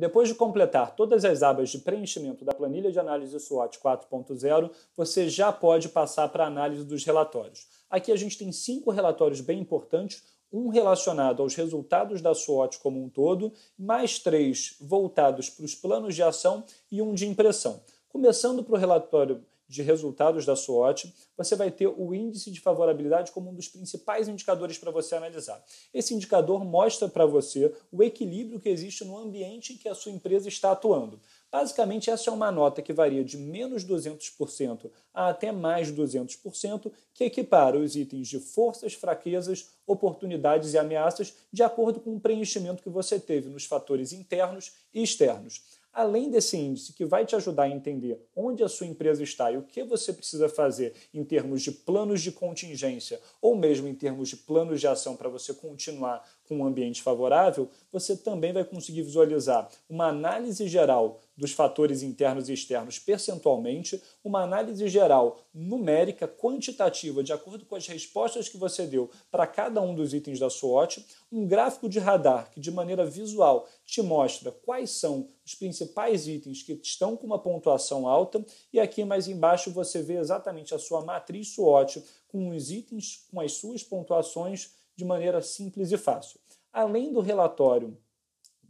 Depois de completar todas as abas de preenchimento da planilha de análise SWOT 4.0, você já pode passar para a análise dos relatórios. Aqui a gente tem cinco relatórios bem importantes, um relacionado aos resultados da SWOT como um todo, mais três voltados para os planos de ação e um de impressão. Começando para o relatório de resultados da SWOT, você vai ter o índice de favorabilidade como um dos principais indicadores para você analisar. Esse indicador mostra para você o equilíbrio que existe no ambiente em que a sua empresa está atuando. Basicamente, essa é uma nota que varia de menos 200% a até mais 200%, que equipara os itens de forças, fraquezas, oportunidades e ameaças de acordo com o preenchimento que você teve nos fatores internos e externos. Além desse índice que vai te ajudar a entender onde a sua empresa está e o que você precisa fazer em termos de planos de contingência ou mesmo em termos de planos de ação para você continuar com um ambiente favorável, você também vai conseguir visualizar uma análise geral dos fatores internos e externos percentualmente, uma análise geral, numérica, quantitativa, de acordo com as respostas que você deu para cada um dos itens da SWOT, um gráfico de radar que, de maneira visual, te mostra quais são os principais itens que estão com uma pontuação alta, e aqui mais embaixo você vê exatamente a sua matriz SWOT com os itens, com as suas pontuações de maneira simples e fácil. Além do relatório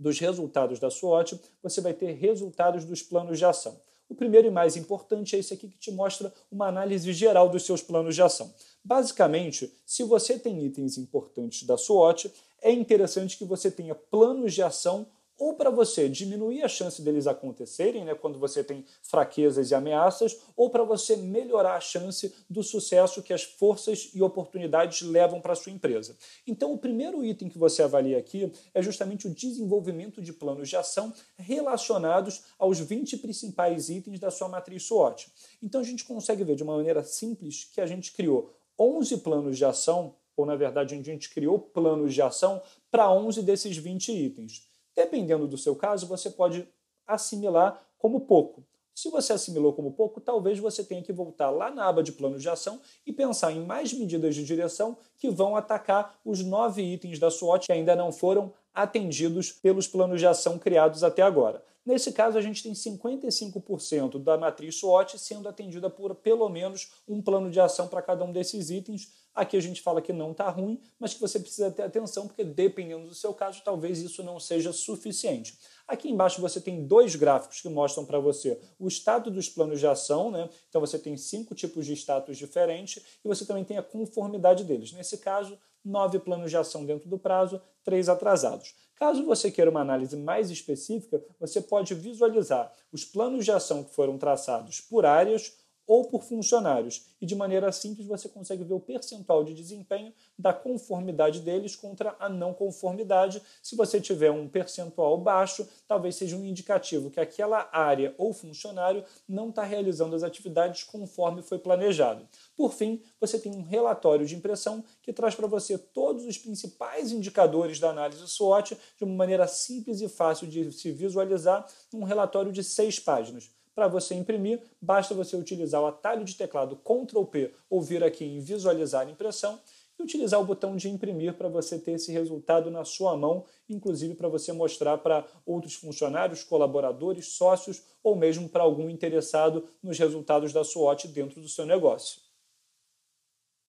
dos resultados da SWOT, você vai ter resultados dos planos de ação. O primeiro e mais importante é esse aqui que te mostra uma análise geral dos seus planos de ação. Basicamente, se você tem itens importantes da SWOT, é interessante que você tenha planos de ação ou para você diminuir a chance deles acontecerem, né, quando você tem fraquezas e ameaças, ou para você melhorar a chance do sucesso que as forças e oportunidades levam para a sua empresa. Então, o primeiro item que você avalia aqui é justamente o desenvolvimento de planos de ação relacionados aos 20 principais itens da sua matriz SWOT. Então, a gente consegue ver de uma maneira simples que a gente criou 11 planos de ação, ou na verdade, a gente criou planos de ação para 11 desses 20 itens. Dependendo do seu caso, você pode assimilar como pouco. Se você assimilou como pouco, talvez você tenha que voltar lá na aba de plano de ação e pensar em mais medidas de direção que vão atacar os nove itens da SWOT que ainda não foram atendidos pelos planos de ação criados até agora. Nesse caso, a gente tem 55% da matriz SWOT sendo atendida por pelo menos um plano de ação para cada um desses itens. Aqui a gente fala que não está ruim, mas que você precisa ter atenção, porque dependendo do seu caso, talvez isso não seja suficiente. Aqui embaixo você tem dois gráficos que mostram para você o estado dos planos de ação, né? Então você tem cinco tipos de status diferentes e você também tem a conformidade deles. Nesse caso, nove planos de ação dentro do prazo, três atrasados. Caso você queira uma análise mais específica, você pode visualizar os planos de ação que foram traçados por áreas ou por funcionários, e de maneira simples você consegue ver o percentual de desempenho da conformidade deles contra a não conformidade. Se você tiver um percentual baixo, talvez seja um indicativo que aquela área ou funcionário não está realizando as atividades conforme foi planejado. Por fim, você tem um relatório de impressão que traz para você todos os principais indicadores da análise SWOT de uma maneira simples e fácil de se visualizar num relatório de seis páginas. Para você imprimir, basta você utilizar o atalho de teclado Ctrl P ou vir aqui em Visualizar Impressão e utilizar o botão de imprimir para você ter esse resultado na sua mão, inclusive para você mostrar para outros funcionários, colaboradores, sócios ou mesmo para algum interessado nos resultados da SWOT dentro do seu negócio.